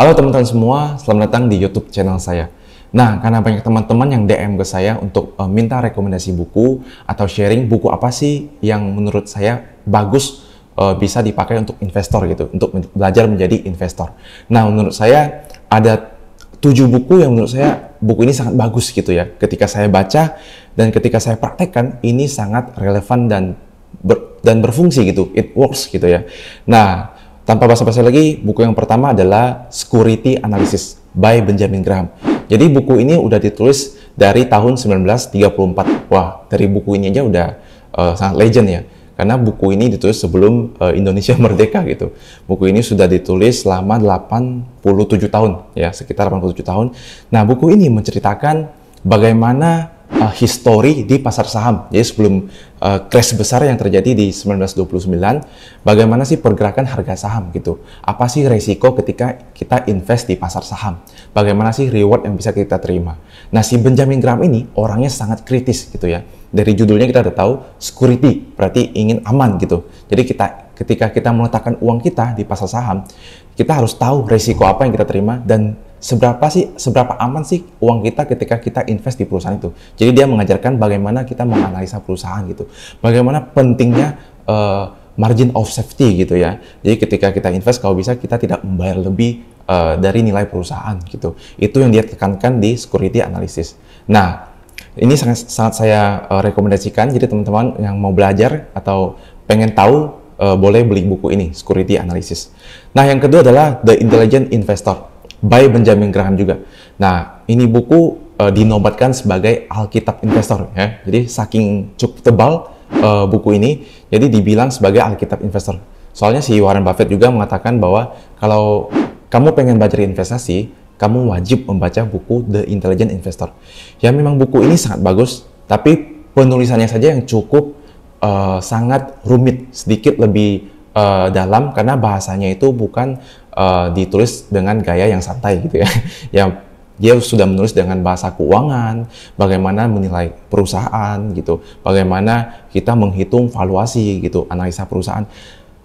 Halo teman-teman semua, selamat datang di YouTube channel saya. Nah, karena banyak teman-teman yang DM ke saya untuk uh, minta rekomendasi buku atau sharing buku apa sih yang menurut saya bagus uh, bisa dipakai untuk investor gitu, untuk belajar menjadi investor. Nah, menurut saya ada tujuh buku yang menurut saya buku ini sangat bagus gitu ya. Ketika saya baca dan ketika saya praktekkan, ini sangat relevan dan ber, dan berfungsi gitu. It works gitu ya. Nah, tanpa basa-basi lagi, buku yang pertama adalah Security Analysis by Benjamin Graham. Jadi buku ini udah ditulis dari tahun 1934. Wah, dari buku ini aja udah uh, sangat legend ya. Karena buku ini ditulis sebelum uh, Indonesia merdeka gitu. Buku ini sudah ditulis selama 87 tahun ya, sekitar 87 tahun. Nah, buku ini menceritakan bagaimana uh, history di pasar saham. Jadi sebelum uh, crash besar yang terjadi di 1929, bagaimana sih pergerakan harga saham gitu? Apa sih resiko ketika kita invest di pasar saham? Bagaimana sih reward yang bisa kita terima? Nah, si Benjamin Graham ini orangnya sangat kritis gitu ya. Dari judulnya kita udah tahu security, berarti ingin aman gitu. Jadi kita ketika kita meletakkan uang kita di pasar saham, kita harus tahu risiko apa yang kita terima dan seberapa sih seberapa aman sih uang kita ketika kita invest di perusahaan itu. Jadi dia mengajarkan bagaimana kita menganalisa perusahaan gitu. Bagaimana pentingnya uh, margin of safety gitu ya. Jadi ketika kita invest kalau bisa kita tidak membayar lebih uh, dari nilai perusahaan gitu. Itu yang dia tekankan di security analysis. Nah, ini sangat sangat saya uh, rekomendasikan jadi teman-teman yang mau belajar atau pengen tahu uh, boleh beli buku ini, Security Analysis. Nah, yang kedua adalah The Intelligent Investor by Benjamin Graham juga. Nah, ini buku uh, dinobatkan sebagai Alkitab Investor ya. Jadi saking cukup tebal uh, buku ini, jadi dibilang sebagai Alkitab Investor. Soalnya si Warren Buffett juga mengatakan bahwa kalau kamu pengen belajar investasi, kamu wajib membaca buku The Intelligent Investor. Ya memang buku ini sangat bagus, tapi penulisannya saja yang cukup uh, sangat rumit, sedikit lebih uh, dalam karena bahasanya itu bukan uh, ditulis dengan gaya yang santai gitu ya. ya dia sudah menulis dengan bahasa keuangan, bagaimana menilai perusahaan gitu, bagaimana kita menghitung valuasi gitu, analisa perusahaan.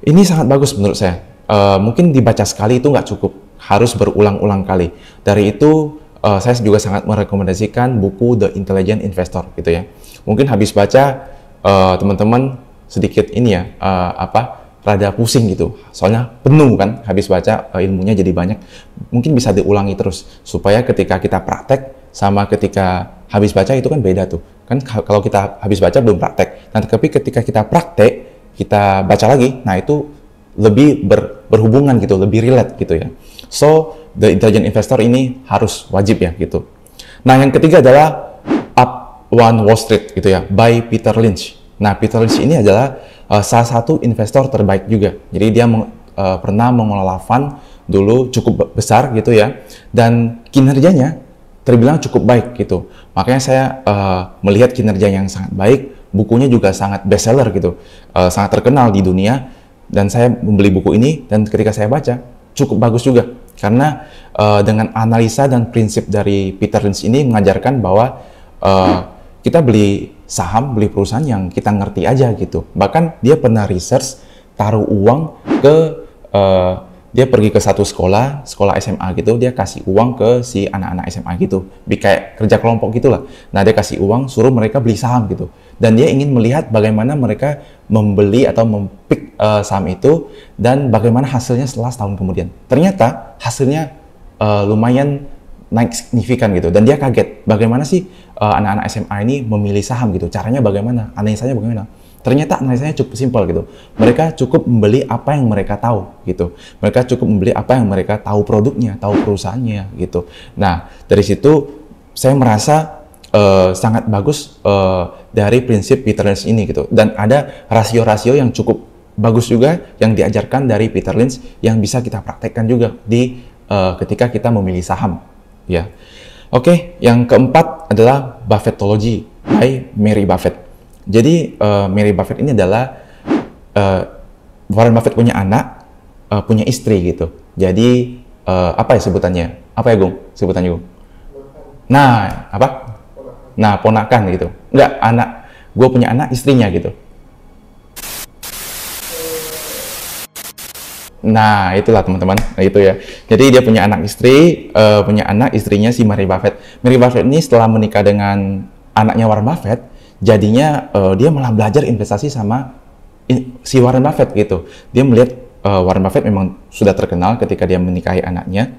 Ini sangat bagus menurut saya. Uh, mungkin dibaca sekali itu nggak cukup, harus berulang-ulang kali. Dari itu uh, saya juga sangat merekomendasikan buku The Intelligent Investor gitu ya. Mungkin habis baca teman eh, teman-teman sedikit ini ya uh, apa rada pusing gitu. Soalnya penuh kan habis baca uh, ilmunya jadi banyak. Mungkin bisa diulangi terus supaya ketika kita praktek sama ketika habis baca itu kan beda tuh. Kan kalau kita habis baca belum praktek. Nah, tapi ketika kita praktek, kita baca lagi, nah itu lebih ber, berhubungan gitu, lebih relate gitu ya. So, the intelligent investor ini harus wajib ya gitu. Nah, yang ketiga adalah One Wall Street gitu ya, by Peter Lynch. Nah, Peter Lynch ini adalah uh, salah satu investor terbaik juga. Jadi dia meng, uh, pernah mengelola fund dulu cukup besar gitu ya, dan kinerjanya terbilang cukup baik gitu. Makanya saya uh, melihat kinerja yang sangat baik, bukunya juga sangat bestseller gitu, uh, sangat terkenal di dunia. Dan saya membeli buku ini dan ketika saya baca cukup bagus juga karena uh, dengan analisa dan prinsip dari Peter Lynch ini mengajarkan bahwa uh, kita beli saham, beli perusahaan yang kita ngerti aja gitu. Bahkan dia pernah research taruh uang ke uh, dia pergi ke satu sekolah, sekolah SMA gitu, dia kasih uang ke si anak-anak SMA gitu. Kayak kerja kelompok gitulah. Nah, dia kasih uang suruh mereka beli saham gitu. Dan dia ingin melihat bagaimana mereka membeli atau mempick uh, saham itu dan bagaimana hasilnya setelah setahun kemudian. Ternyata hasilnya uh, lumayan naik signifikan gitu dan dia kaget bagaimana sih anak eh, anak-anak SMA ini memilih saham gitu caranya bagaimana analisanya bagaimana ternyata analisanya cukup simpel gitu mereka cukup membeli apa yang mereka tahu gitu mereka cukup membeli apa yang mereka tahu produknya tahu perusahaannya gitu nah dari situ saya merasa uh, sangat bagus uh, dari prinsip Peter Lynch ini gitu dan ada rasio-rasio yang cukup bagus juga yang diajarkan dari Peter Lynch yang bisa kita praktekkan juga di uh, ketika kita memilih saham ya. Oke, yang keempat adalah Buffettology by Mary Buffett. Jadi uh, Mary Buffett ini adalah uh, Warren Buffett punya anak, uh, punya istri gitu. Jadi uh, apa ya sebutannya? Apa ya, Gung? Sebutannya, Gung? Nah, apa? Nah, ponakan gitu. Enggak, anak. Gue punya anak, istrinya gitu. Nah, itulah teman-teman, nah, itu ya. Jadi dia punya anak istri, uh, punya anak istrinya si Mary Buffett. Mary Buffett ini setelah menikah dengan anaknya Warren Buffett, jadinya uh, dia malah belajar investasi sama in, si Warren Buffett gitu. Dia melihat uh, Warren Buffett memang sudah terkenal ketika dia menikahi anaknya.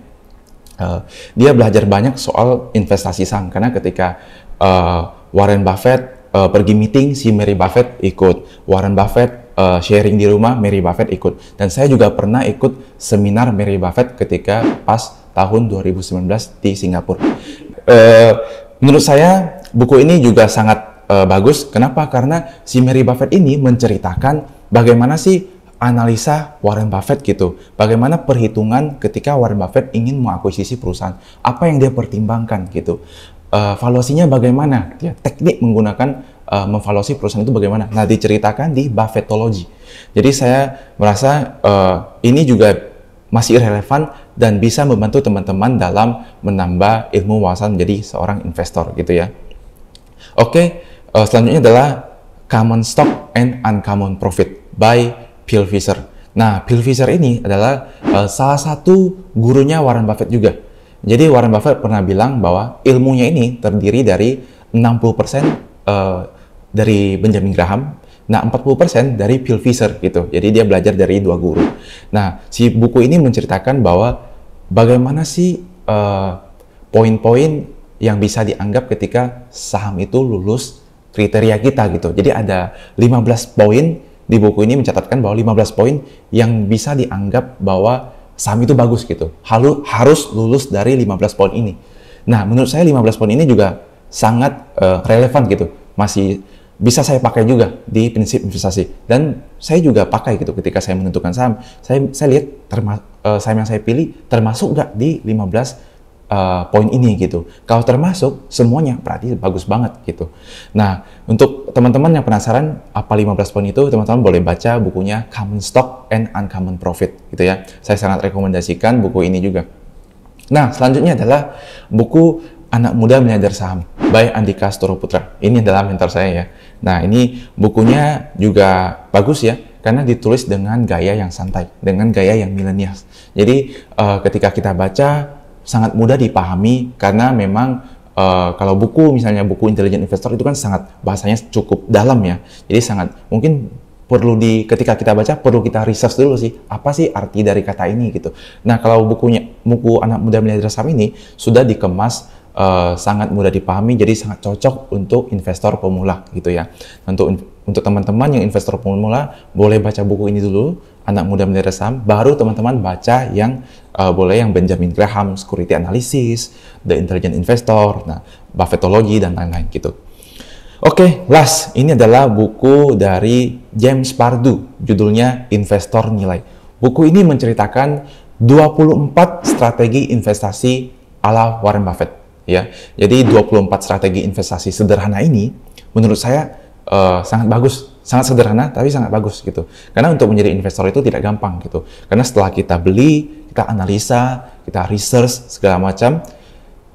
Uh, dia belajar banyak soal investasi saham karena ketika uh, Warren Buffett uh, pergi meeting, si Mary Buffett ikut. Warren Buffett uh, sharing di rumah Mary Buffett ikut dan saya juga pernah ikut seminar Mary Buffett ketika pas tahun 2019 di Singapura. Uh, menurut saya buku ini juga sangat uh, bagus. Kenapa? Karena si Mary Buffett ini menceritakan bagaimana sih analisa Warren Buffett gitu. Bagaimana perhitungan ketika Warren Buffett ingin mengakuisisi perusahaan, apa yang dia pertimbangkan gitu. Uh, valuasinya bagaimana? Ya, teknik menggunakan uh, eh, memvaluasi perusahaan itu bagaimana. Nah, diceritakan di Buffettology. Jadi saya merasa uh, ini juga masih relevan dan bisa membantu teman-teman dalam menambah ilmu wawasan menjadi seorang investor gitu ya. Oke, okay, uh, eh, selanjutnya adalah Common Stock and Uncommon Profit by Phil Fisher. Nah, Phil Fisher ini adalah uh, salah satu gurunya Warren Buffett juga. jadi Warren Buffett pernah bilang bahwa ilmunya ini terdiri dari 60% uh, dari Benjamin Graham, nah 40% dari Phil Fisher gitu. Jadi dia belajar dari dua guru. Nah, si buku ini menceritakan bahwa bagaimana sih poin eh, poin-poin yang bisa dianggap ketika saham itu lulus kriteria kita gitu. Jadi ada 15 poin di buku ini mencatatkan bahwa 15 poin yang bisa dianggap bahwa saham itu bagus gitu. Halu, harus lulus dari 15 poin ini. Nah, menurut saya 15 poin ini juga sangat uh, relevan gitu. Masih bisa saya pakai juga di prinsip investasi dan saya juga pakai gitu ketika saya menentukan saham saya saya lihat terma, uh, saham yang saya pilih termasuk nggak di 15 uh, eh, poin ini gitu kalau termasuk semuanya berarti bagus banget gitu nah untuk teman-teman yang penasaran apa 15 poin itu teman-teman boleh baca bukunya Common Stock and Uncommon Profit gitu ya saya sangat rekomendasikan buku ini juga nah selanjutnya adalah buku Anak Muda menyadar Saham by Andika putra Ini adalah mentor saya ya. Nah, ini bukunya juga bagus ya karena ditulis dengan gaya yang santai, dengan gaya yang milenial. Jadi uh, ketika kita baca sangat mudah dipahami karena memang uh, kalau buku misalnya buku intelijen investor itu kan sangat bahasanya cukup dalam ya. Jadi sangat mungkin perlu di ketika kita baca perlu kita research dulu sih apa sih arti dari kata ini gitu. Nah kalau bukunya buku anak muda milenial Sam ini sudah dikemas Eh, sangat mudah dipahami, jadi sangat cocok untuk investor pemula gitu ya. Untuk untuk teman-teman yang investor pemula boleh baca buku ini dulu, anak muda belajar saham, baru teman-teman baca yang uh, boleh yang Benjamin Graham, Security Analysis, The Intelligent Investor, nah Buffettology dan lain-lain gitu. Oke, okay, last ini adalah buku dari James Pardu, judulnya Investor Nilai. Buku ini menceritakan 24 strategi investasi ala Warren Buffett ya. Jadi 24 strategi investasi sederhana ini menurut saya uh, sangat bagus, sangat sederhana tapi sangat bagus gitu. Karena untuk menjadi investor itu tidak gampang gitu. Karena setelah kita beli, kita analisa, kita research segala macam,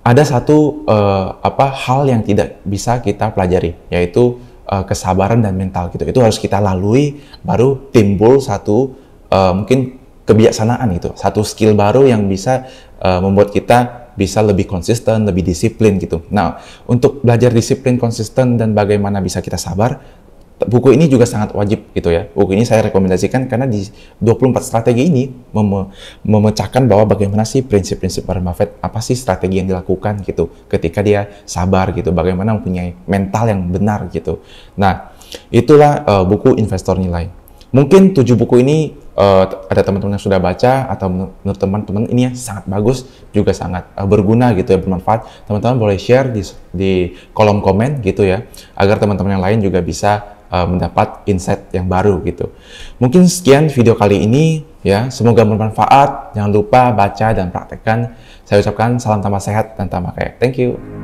ada satu uh, apa hal yang tidak bisa kita pelajari yaitu uh, kesabaran dan mental gitu. Itu harus kita lalui baru timbul satu uh, mungkin kebiasaan gitu, satu skill baru yang bisa uh, membuat kita bisa lebih konsisten, lebih disiplin gitu. Nah, untuk belajar disiplin konsisten dan bagaimana bisa kita sabar, buku ini juga sangat wajib gitu ya. Buku ini saya rekomendasikan karena di 24 strategi ini mem memecahkan bahwa bagaimana sih prinsip-prinsip Warren Buffett, apa sih strategi yang dilakukan gitu ketika dia sabar gitu, bagaimana mempunyai mental yang benar gitu. Nah, itulah uh, buku Investor Nilai. Mungkin tujuh buku ini uh, ada teman-teman yang sudah baca atau menurut teman-teman ini ya sangat bagus juga sangat uh, berguna gitu ya bermanfaat teman-teman boleh share di di kolom komen gitu ya agar teman-teman yang lain juga bisa uh, mendapat insight yang baru gitu mungkin sekian video kali ini ya semoga bermanfaat jangan lupa baca dan praktekkan saya ucapkan salam tambah sehat dan tambah kaya thank you